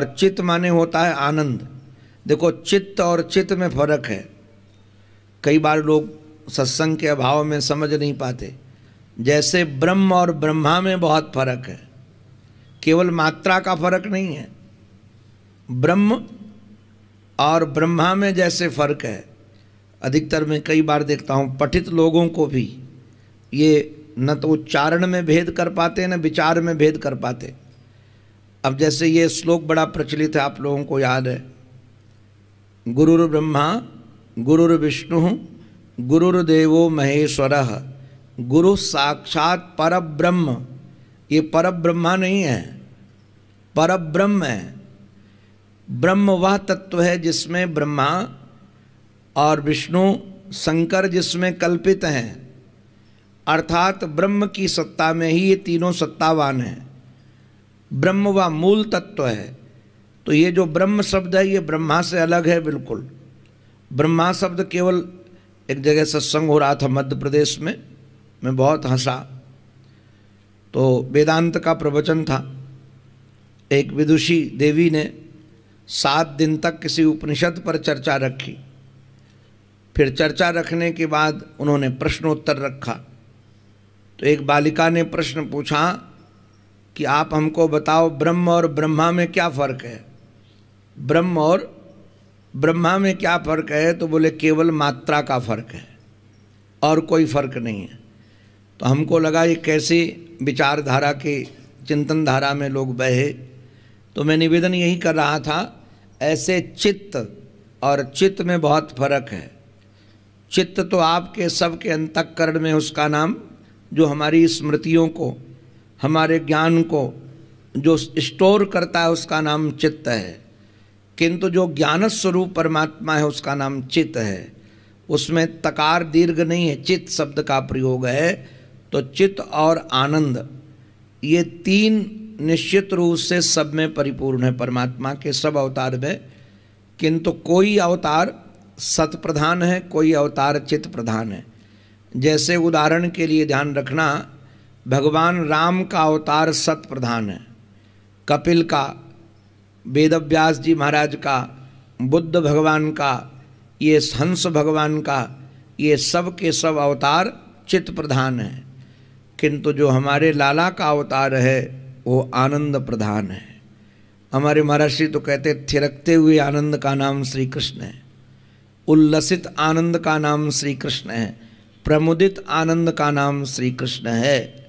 और चित्त माने होता है आनंद देखो चित्त और चित्त में फर्क है कई बार लोग सत्संग के अभाव में समझ नहीं पाते जैसे ब्रह्म और ब्रह्मा में बहुत फर्क है केवल मात्रा का फर्क नहीं है ब्रह्म और ब्रह्मा में जैसे फर्क है अधिकतर मैं कई बार देखता हूँ पठित लोगों को भी ये न तो उच्चारण में भेद कर पाते न विचार में भेद कर पाते अब जैसे ये श्लोक बड़ा प्रचलित है आप लोगों को याद है गुरुर ब्रह्मा गुरुर विष्णु देवो महेश्वर गुरु साक्षात पर ब्रह्म ये पर ब्रह्मा नहीं है पर ब्रह्म है ब्रह्म वह तत्व है जिसमें ब्रह्मा और विष्णु शंकर जिसमें कल्पित हैं अर्थात ब्रह्म की सत्ता में ही ये तीनों सत्तावान हैं ब्रह्म व मूल तत्व है तो ये जो ब्रह्म शब्द है ये ब्रह्मा से अलग है बिल्कुल ब्रह्मा शब्द केवल एक जगह सत्संग हो रहा था मध्य प्रदेश में मैं बहुत हंसा तो वेदांत का प्रवचन था एक विदुषी देवी ने सात दिन तक किसी उपनिषद पर चर्चा रखी फिर चर्चा रखने के बाद उन्होंने प्रश्नोत्तर रखा तो एक बालिका ने प्रश्न पूछा कि आप हमको बताओ ब्रह्म और ब्रह्मा में क्या फर्क है ब्रह्म और ब्रह्मा में क्या फर्क है तो बोले केवल मात्रा का फर्क है और कोई फर्क नहीं है तो हमको लगा ये कैसे विचारधारा के चिंतन धारा में लोग बहे तो मैं निवेदन यही कर रहा था ऐसे चित्त और चित्त में बहुत फर्क है चित्त तो आपके सबके अंतकरण में उसका नाम जो हमारी स्मृतियों को हमारे ज्ञान को जो स्टोर करता है उसका नाम चित्त है किंतु जो ज्ञान स्वरूप परमात्मा है उसका नाम चित्त है उसमें तकार दीर्घ नहीं है चित्त शब्द का प्रयोग है तो चित्त और आनंद ये तीन निश्चित रूप से सब में परिपूर्ण है परमात्मा के सब अवतार में किंतु कोई अवतार सत प्रधान है कोई अवतार चित्त प्रधान है जैसे उदाहरण के लिए ध्यान रखना भगवान राम का अवतार सत प्रधान है कपिल का वेदव्यास जी महाराज का बुद्ध भगवान का ये हंस भगवान का ये सब के सब अवतार चित्त प्रधान है किंतु जो हमारे लाला का अवतार है वो आनंद प्रधान है हमारे महर्षि तो कहते थिरकते हुए आनंद का नाम श्री कृष्ण है उल्लसित आनंद का नाम श्री कृष्ण है प्रमुदित आनंद का नाम श्री कृष्ण है